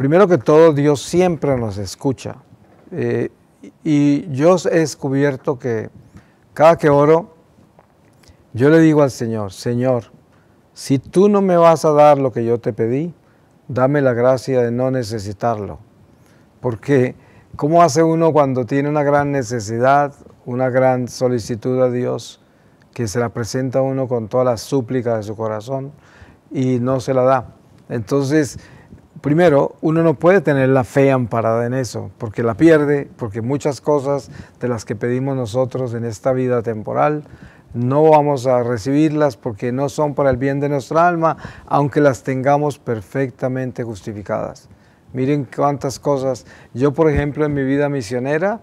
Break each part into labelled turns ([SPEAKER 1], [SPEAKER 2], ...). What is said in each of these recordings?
[SPEAKER 1] Primero que todo, Dios siempre nos escucha. Eh, y yo he descubierto que cada que oro, yo le digo al Señor, Señor, si tú no me vas a dar lo que yo te pedí, dame la gracia de no necesitarlo. Porque ¿cómo hace uno cuando tiene una gran necesidad, una gran solicitud a Dios, que se la presenta uno con todas las súplicas de su corazón y no se la da? Entonces, primero, uno no puede tener la fe amparada en eso, porque la pierde, porque muchas cosas de las que pedimos nosotros en esta vida temporal, no vamos a recibirlas porque no son para el bien de nuestra alma, aunque las tengamos perfectamente justificadas. Miren cuántas cosas. Yo, por ejemplo, en mi vida misionera,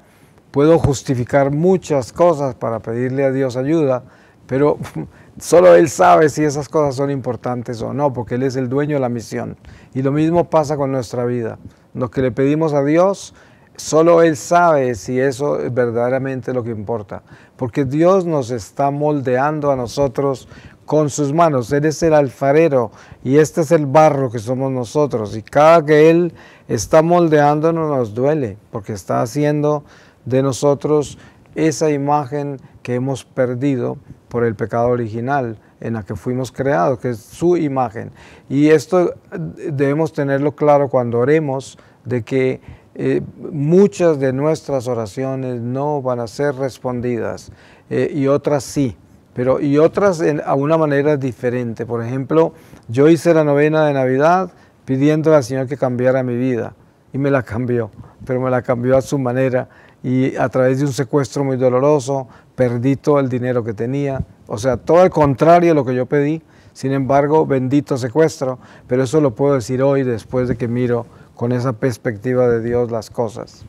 [SPEAKER 1] puedo justificar muchas cosas para pedirle a Dios ayuda, pero solo Él sabe si esas cosas son importantes o no, porque Él es el dueño de la misión. Y lo mismo pasa con nuestra vida. Lo que le pedimos a Dios, solo Él sabe si eso es verdaderamente lo que importa. Porque Dios nos está moldeando a nosotros con sus manos. Él es el alfarero y este es el barro que somos nosotros. Y cada que Él está moldeándonos nos duele, porque está haciendo de nosotros esa imagen que hemos perdido por el pecado original en la que fuimos creados, que es su imagen. Y esto eh, debemos tenerlo claro cuando oremos, de que eh, muchas de nuestras oraciones no van a ser respondidas eh, y otras sí. Pero, y otras a una manera diferente. Por ejemplo, yo hice la novena de Navidad pidiendo al Señor que cambiara mi vida y me la cambió, pero me la cambió a su manera y a través de un secuestro muy doloroso, perdí todo el dinero que tenía, o sea, todo el contrario de lo que yo pedí, sin embargo, bendito secuestro, pero eso lo puedo decir hoy después de que miro con esa perspectiva de Dios las cosas.